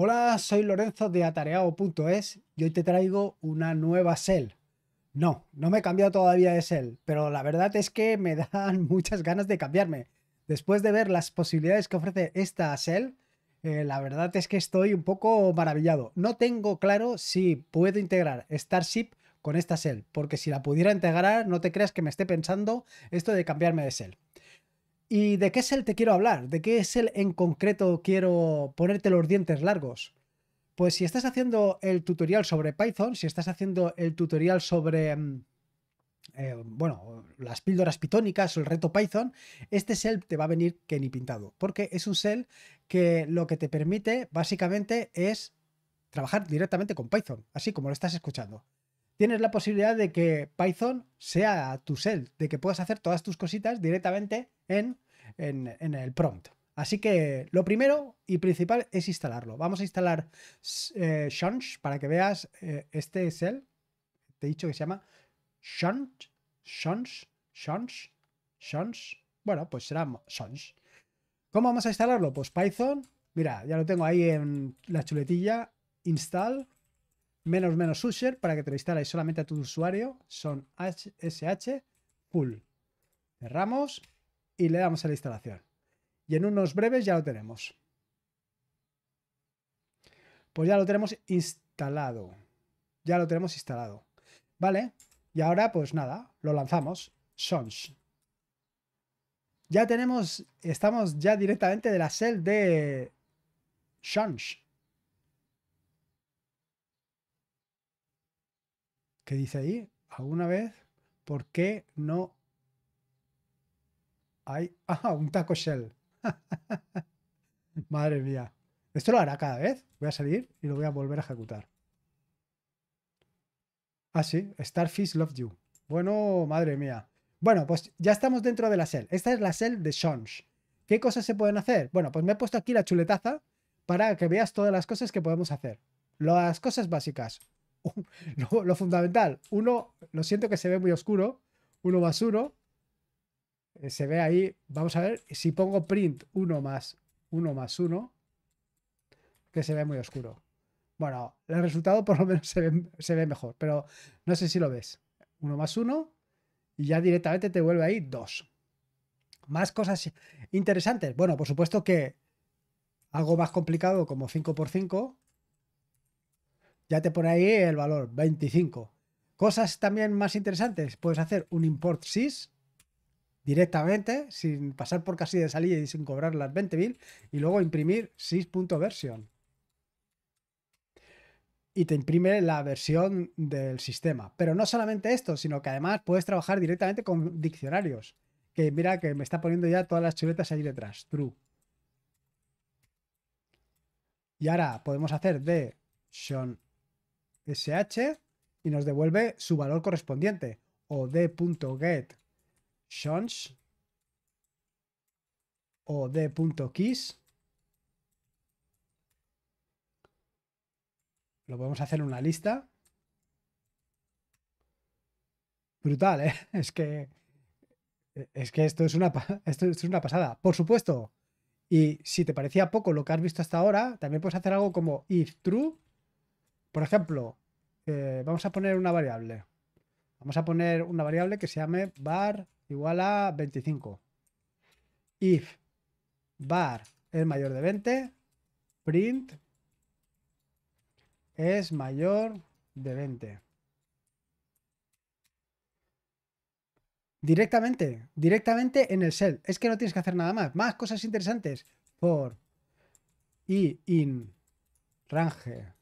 Hola, soy Lorenzo de atareado.es y hoy te traigo una nueva SEL. No, no me he cambiado todavía de SEL, pero la verdad es que me dan muchas ganas de cambiarme. Después de ver las posibilidades que ofrece esta SEL, eh, la verdad es que estoy un poco maravillado. No tengo claro si puedo integrar Starship con esta SEL, porque si la pudiera integrar, no te creas que me esté pensando esto de cambiarme de SEL. ¿Y de qué el te quiero hablar? ¿De qué el en concreto quiero ponerte los dientes largos? Pues si estás haciendo el tutorial sobre Python, si estás haciendo el tutorial sobre, mm, eh, bueno, las píldoras pitónicas o el reto Python, este shell te va a venir que ni pintado, porque es un shell que lo que te permite básicamente es trabajar directamente con Python, así como lo estás escuchando tienes la posibilidad de que Python sea tu shell, de que puedas hacer todas tus cositas directamente en, el prompt. Así que lo primero y principal es instalarlo. Vamos a instalar eh, para que veas eh, este cell. Te he dicho que se llama Shunch, Shunch, Shunch, Shunch. Bueno, pues será Shunch. ¿Cómo vamos a instalarlo? Pues Python. Mira, ya lo tengo ahí en la chuletilla. Install menos menos usher para que te lo solamente a tu usuario. Son HSH, full. Cerramos y le damos a la instalación. Y en unos breves ya lo tenemos. Pues ya lo tenemos instalado. Ya lo tenemos instalado. ¿Vale? Y ahora, pues nada, lo lanzamos. Sons. Ya tenemos, estamos ya directamente de la cell de Sons. que dice ahí, alguna vez, ¿por qué no hay... Ah, un taco shell. Madre mía. Esto lo hará cada vez. Voy a salir y lo voy a volver a ejecutar. Ah, sí. Starfish Love You. Bueno, madre mía. Bueno, pues ya estamos dentro de la cell. Esta es la cell de Sons. ¿Qué cosas se pueden hacer? Bueno, pues me he puesto aquí la chuletaza para que veas todas las cosas que podemos hacer. Las cosas básicas. lo, fundamental. Uno, lo siento que se ve muy oscuro. Uno más uno. Eh, se ve ahí. Vamos a ver si pongo print uno más uno más uno. Que se ve muy oscuro. Bueno, el resultado por lo menos se ve, se ve mejor. Pero no sé si lo ves. Uno más uno. Y ya directamente te vuelve ahí dos. Más cosas interesantes. Bueno, por supuesto que algo más complicado como 5x5 ya te pone ahí el valor, 25. Cosas también más interesantes, puedes hacer un import sys directamente, sin pasar por casi de salida y sin cobrar las 20.000, y luego imprimir sys.version. Y te imprime la versión del sistema. Pero no solamente esto, sino que además puedes trabajar directamente con diccionarios. Que mira que me está poniendo ya todas las chuletas ahí detrás. True. Y ahora podemos hacer de sh y nos devuelve su valor correspondiente o d.get o d.keys. Lo podemos hacer en una lista. Brutal, ¿eh? Es que, es que esto, es una, esto es una pasada. Por supuesto. Y si te parecía poco lo que has visto hasta ahora, también puedes hacer algo como if true por ejemplo, eh, vamos a poner una variable. Vamos a poner una variable que se llame bar igual a 25. If bar es mayor de 20, print es mayor de 20. Directamente, directamente en el cell. Es que no tienes que hacer nada más. Más cosas interesantes. For y in range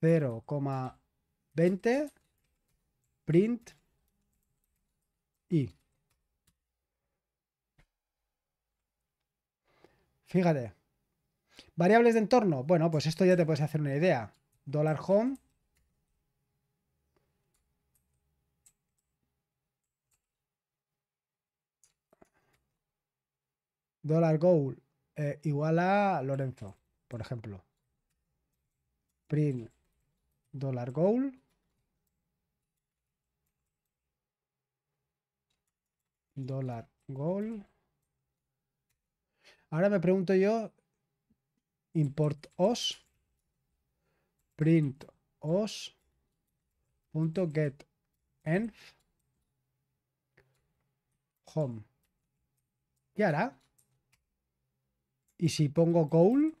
0,20 print y. Fíjate. Variables de entorno. Bueno, pues esto ya te puedes hacer una idea. Dólar home. Dólar goal eh, igual a Lorenzo, por ejemplo. Print Dollar Goal. Dólar, Goal. Ahora me pregunto yo, import os, print os, punto get env, home. ¿Qué hará? Y si pongo goal,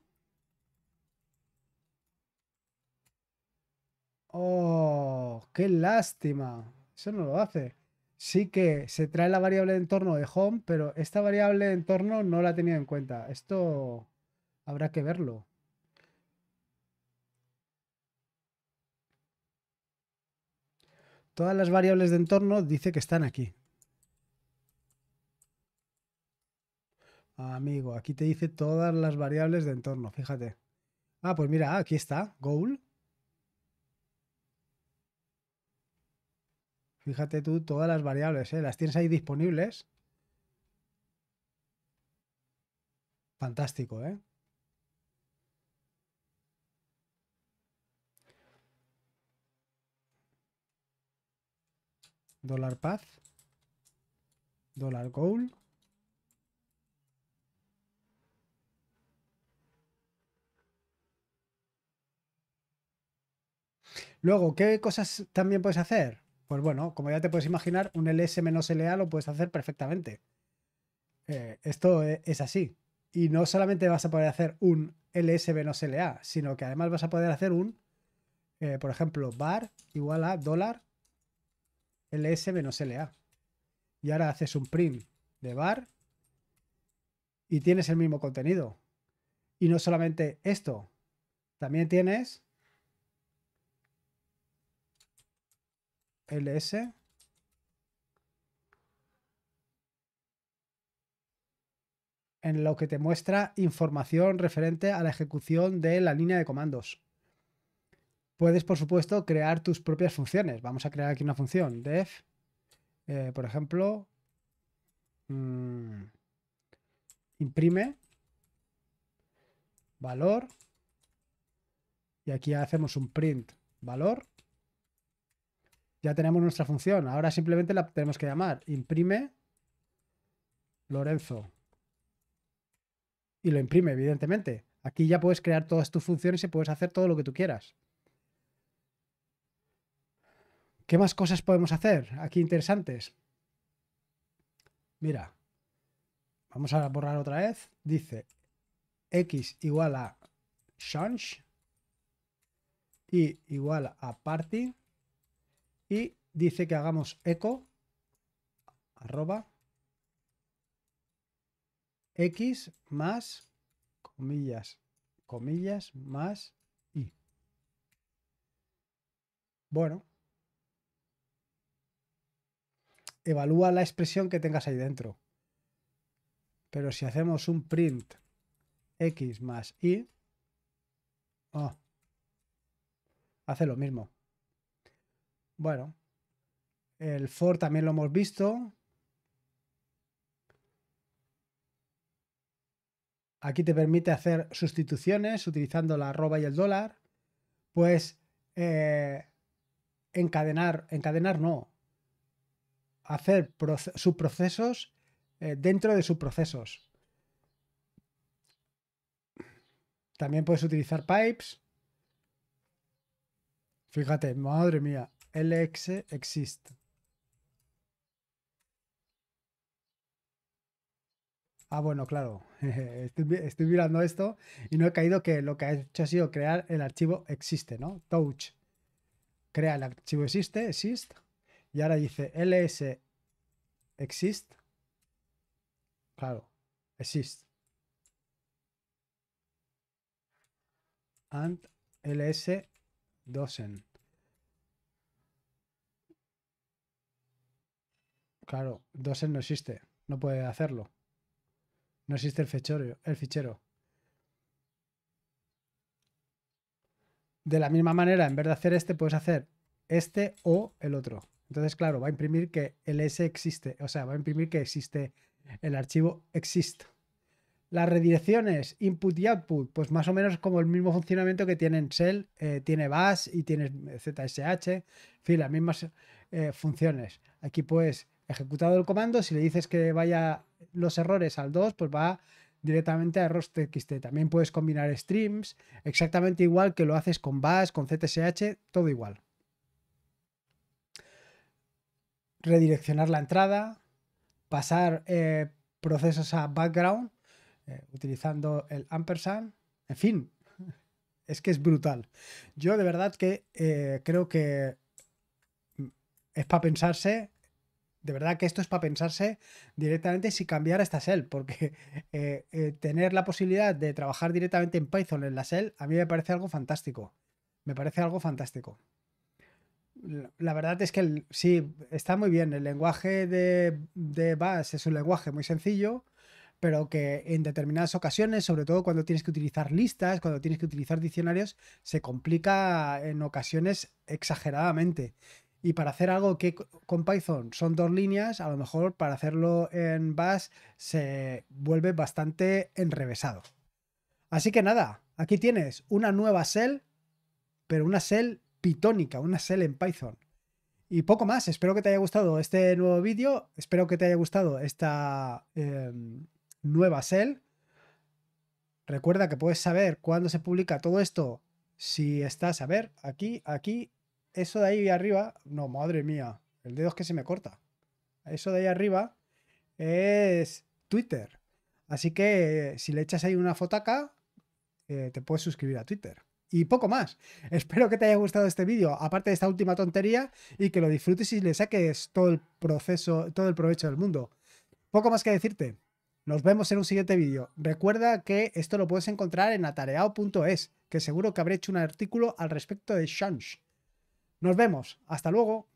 Qué lástima. Eso no lo hace. Sí que se trae la variable de entorno de home, pero esta variable de entorno no la tenía en cuenta. Esto habrá que verlo. Todas las variables de entorno dice que están aquí. Amigo, aquí te dice todas las variables de entorno, fíjate. Ah, pues mira, ah, aquí está, goal. Fíjate tú todas las variables, ¿eh? las tienes ahí disponibles. Fantástico, ¿eh? Dólar paz. Dólar goal. Luego, ¿qué cosas también puedes hacer? Pues bueno, como ya te puedes imaginar, un ls-la lo puedes hacer perfectamente. Eh, esto e, es así. Y no solamente vas a poder hacer un ls-la, sino que además vas a poder hacer un, eh, por ejemplo, bar igual a dólar ls-la. Y ahora haces un print de bar y tienes el mismo contenido. Y no solamente esto, también tienes ls. En lo que te muestra información referente a la ejecución de la línea de comandos. Puedes, por supuesto, crear tus propias funciones. Vamos a crear aquí una función, def, eh, por ejemplo, mm, imprime valor y aquí hacemos un print valor ya tenemos nuestra función. Ahora simplemente la tenemos que llamar. Imprime Lorenzo. Y lo imprime, evidentemente. Aquí ya puedes crear todas tus funciones y puedes hacer todo lo que tú quieras. ¿Qué más cosas podemos hacer aquí interesantes? Mira, vamos a borrar otra vez. Dice x igual a change y igual a party y dice que hagamos eco arroba x más comillas, comillas más y. Bueno. Evalúa la expresión que tengas ahí dentro. Pero si hacemos un print x más y, ah, hace lo mismo. Bueno, el for también lo hemos visto. Aquí te permite hacer sustituciones utilizando la arroba y el dólar. Pues encadenar, encadenar no. Hacer subprocesos eh, dentro de subprocesos. También puedes utilizar pipes. Fíjate, madre mía lx exist. Ah, bueno, claro, estoy, mirando esto y no he caído que lo que ha hecho ha sido crear el archivo existe, ¿no? Touch. Crea el archivo existe, exist. Y ahora dice ls exist. Claro, exist. And ls dozen Claro, Dosen no existe. No puede hacerlo. No existe el fichero, el fichero. De la misma manera, en vez de hacer este, puedes hacer este o el otro. Entonces, claro, va a imprimir que el S existe. O sea, va a imprimir que existe el archivo existe. Las redirecciones, input y output, pues más o menos como el mismo funcionamiento que tienen Shell, eh, tiene Bash y tiene ZSH, en fin, las mismas eh, funciones. Aquí puedes ejecutado el comando, si le dices que vaya los errores al 2, pues va directamente a errors.txt. También puedes combinar streams, exactamente igual que lo haces con bash, con ctsh, todo igual. Redireccionar la entrada, pasar eh, procesos a background eh, utilizando el ampersand, en fin, es que es brutal. Yo de verdad que eh, creo que es para pensarse de verdad que esto es para pensarse directamente si cambiar a esta shell, porque eh, eh, tener la posibilidad de trabajar directamente en Python en la shell a mí me parece algo fantástico. Me parece algo fantástico. La, verdad es que sí, está muy bien. El lenguaje de, de es un lenguaje muy sencillo, pero que en determinadas ocasiones, sobre todo cuando tienes que utilizar listas, cuando tienes que utilizar diccionarios, se complica en ocasiones exageradamente. Y para hacer algo que con Python son dos líneas, a lo mejor para hacerlo en Bash se vuelve bastante enrevesado. Así que nada, aquí tienes una nueva cell, pero una cell pitónica, una cell en Python. Y poco más, espero que te haya gustado este nuevo vídeo, espero que te haya gustado esta em, nueva cell. Recuerda que puedes saber cuándo se publica todo esto si estás, a ver, aquí, aquí eso de ahí arriba, no, madre mía, el dedo es que se me corta. Eso de ahí arriba es Twitter. Así que si le echas ahí una fotaca, acá eh, te puedes suscribir a Twitter. Y poco más. Espero que te haya gustado este vídeo, aparte de esta última tontería, y que lo disfrutes y le saques todo el proceso, todo el provecho del mundo. Poco más que decirte. Nos vemos en un siguiente vídeo. Recuerda que esto lo puedes encontrar en atareao.es, que seguro que habré hecho un artículo al respecto de Shunsh. Nos vemos. Hasta luego.